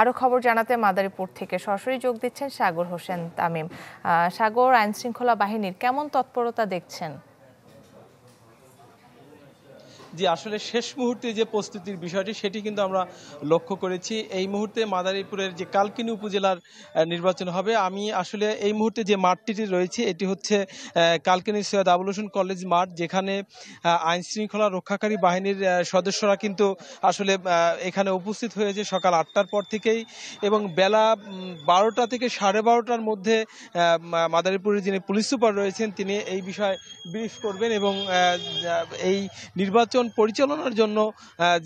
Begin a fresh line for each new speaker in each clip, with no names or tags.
আরও খবর জানাতে মাদারীপুর থেকে সরাসরি যোগ দিচ্ছেন সাগর হোসেন তামিম সাগর আইনশৃঙ্খলা বাহিনীর কেমন তৎপরতা দেখছেন
যে আসলে শেষ মুহূর্তে যে প্রস্তুতির বিষয়টি সেটি কিন্তু আমরা লক্ষ্য করেছি এই মুহূর্তে মাদারীপুরের যে কালকিনি উপজেলার নির্বাচন হবে আমি আসলে এই মুহূর্তে যে মাঠটিটি রয়েছে এটি হচ্ছে কালকিনি সৈয়দ আবুল হোসেন কলেজ মাঠ যেখানে আইন শৃঙ্খলা রক্ষাকারী বাহিনীর সদস্যরা কিন্তু আসলে এখানে উপস্থিত হয়েছে সকাল আটটার পর থেকেই এবং বেলা বারোটা থেকে সাড়ে বারোটার মধ্যে মাদারীপুরের যিনি পুলিশ সুপার রয়েছেন তিনি এই বিষয়ে ব্রিফ করবেন এবং এই নির্বাচন নির্বাচন পরিচালনার জন্য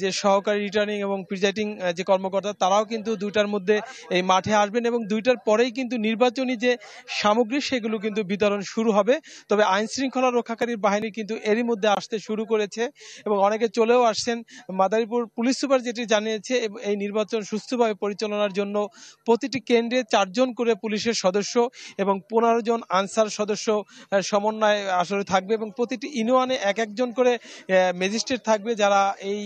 যে সহকারী রিটার্নিং এবং প্রিজাইডিং যে কর্মকর্তা তারাও কিন্তু দুইটার মধ্যে এই মাঠে আসবেন এবং দুইটার পরেই কিন্তু নির্বাচনী যে সামগ্রী সেগুলো কিন্তু বিতরণ শুরু হবে তবে আইন শৃঙ্খলা রক্ষাকারী বাহিনী কিন্তু এরই মধ্যে আসতে শুরু করেছে এবং অনেকে চলেও আসছেন মাদারীপুর পুলিশ সুপার যেটি জানিয়েছে এই নির্বাচন সুস্থভাবে পরিচালনার জন্য প্রতিটি কেন্দ্রে চারজন করে পুলিশের সদস্য এবং পনেরো জন আনসার সদস্য সমন্বয় আসলে থাকবে এবং প্রতিটি ইউনিয়নে এক একজন করে ম্যাজিস্ট্রেট দৃষ্টির থাকবে যারা এই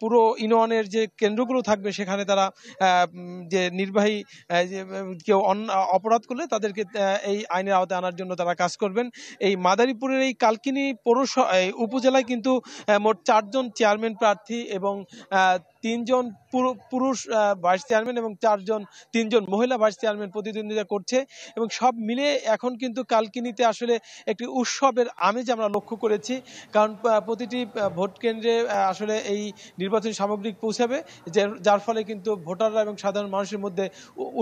পুরো ইউনিয়নের যে কেন্দ্রগুলো থাকবে সেখানে তারা যে নির্বাহী যে কেউ অপরাধ করলে তাদেরকে এই আইনের আওতায় আনার জন্য তারা কাজ করবেন এই মাদারীপুরের এই কালকিনি পৌরসভা উপজেলায় কিন্তু মোট চারজন চেয়ারম্যান প্রার্থী এবং তিনজন পুরুষ ভাইস চেয়ারম্যান এবং চারজন তিনজন মহিলা ভাইস চেয়ারম্যান প্রতিদ্বন্দ্বিতা করছে এবং সব মিলে এখন কিন্তু কালকিনিতে আসলে একটি উৎসবের আমেজ আমরা লক্ষ্য করেছি কারণ প্রতিটি ভোট কেন্দ্রে আসলে এই নির্বাচনী সামগ্রী পৌঁছাবে যার ফলে কিন্তু ভোটাররা এবং সাধারণ মানুষের মধ্যে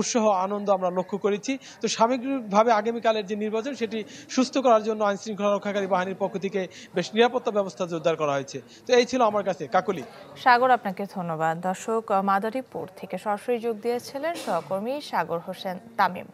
উৎসাহ আনন্দ আমরা লক্ষ্য করেছি তো সামগ্রিকভাবে আগামীকালের যে নির্বাচন সেটি সুস্থ করার জন্য আইনশৃঙ্খলা রক্ষাকারী বাহিনীর পক্ষ থেকে বেশ নিরাপত্তা ব্যবস্থা জোরদার করা হয়েছে তো এই ছিল আমার কাছে কাকুলি
সাগর আপনাকে ধন্যবাদ ধন্যবাদ দর্শক মাদারীপুর থেকে সরাসরি যোগ দিয়েছিলেন সহকর্মী সাগর হোসেন তামিম